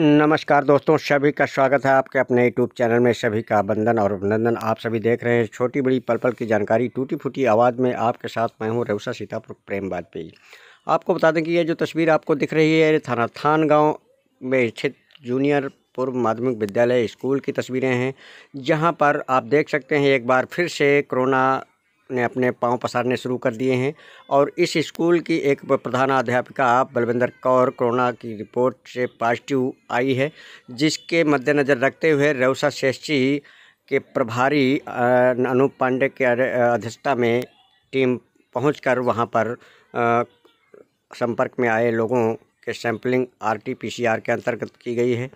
नमस्कार दोस्तों सभी का स्वागत है आपके अपने यूट्यूब चैनल में सभी का बंधन और अभिनंदन आप सभी देख रहे हैं छोटी बड़ी पल पल की जानकारी टूटी फूटी आवाज़ में आपके साथ मैं हूं रेवसा सीतापुर प्रेम वाजपेयी आपको बता दें कि ये जो तस्वीर आपको दिख रही है थाना थान गाँव में स्थित जूनियर पूर्व माध्यमिक विद्यालय स्कूल की तस्वीरें हैं जहाँ पर आप देख सकते हैं एक बार फिर से कोरोना अपने अपने पाँव पसारने शुरू कर दिए हैं और इस स्कूल की एक प्रधान अध्यापिका बलविंदर कौर कोरोना की रिपोर्ट से पॉजिटिव आई है जिसके मद्देनज़र रखते हुए रेवसा शेषी के प्रभारी अनूप पांडे के अध्यक्षता में टीम पहुंचकर वहां पर संपर्क में आए लोगों के सैंपलिंग आरटीपीसीआर के अंतर्गत की गई है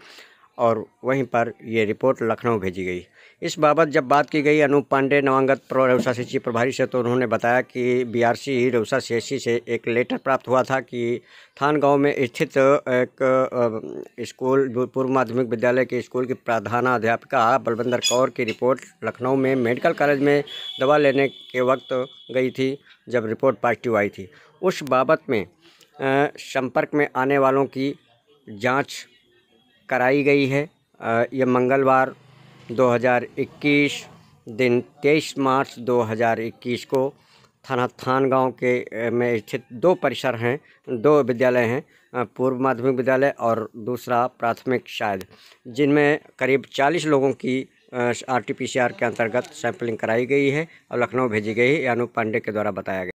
और वहीं पर ये रिपोर्ट लखनऊ भेजी गई इस बाबत जब बात की गई अनूप पांडे नवांगत प्रो रेवसा सी प्रभारी से तो उन्होंने बताया कि बीआरसी ही रेवसा सी से एक लेटर प्राप्त हुआ था कि थान गांव में स्थित एक स्कूल पूर्व माध्यमिक विद्यालय के स्कूल की प्रधानाध्यापिका बलविंदर कौर की रिपोर्ट लखनऊ में मेडिकल कॉलेज में दवा लेने के वक्त गई थी जब रिपोर्ट पॉजिटिव आई थी उस बाबत में संपर्क में आने वालों की जाँच कराई गई है यह मंगलवार 2021 दिन 23 मार्च 2021 को थाना थान गांव के में स्थित दो परिसर हैं दो विद्यालय हैं पूर्व माध्यमिक विद्यालय और दूसरा प्राथमिक शायद जिनमें करीब 40 लोगों की R T P C R के अंतर्गत सैंपलिंग कराई गई है और लखनऊ भेजी गई है अनूप पांडे के द्वारा बताया गया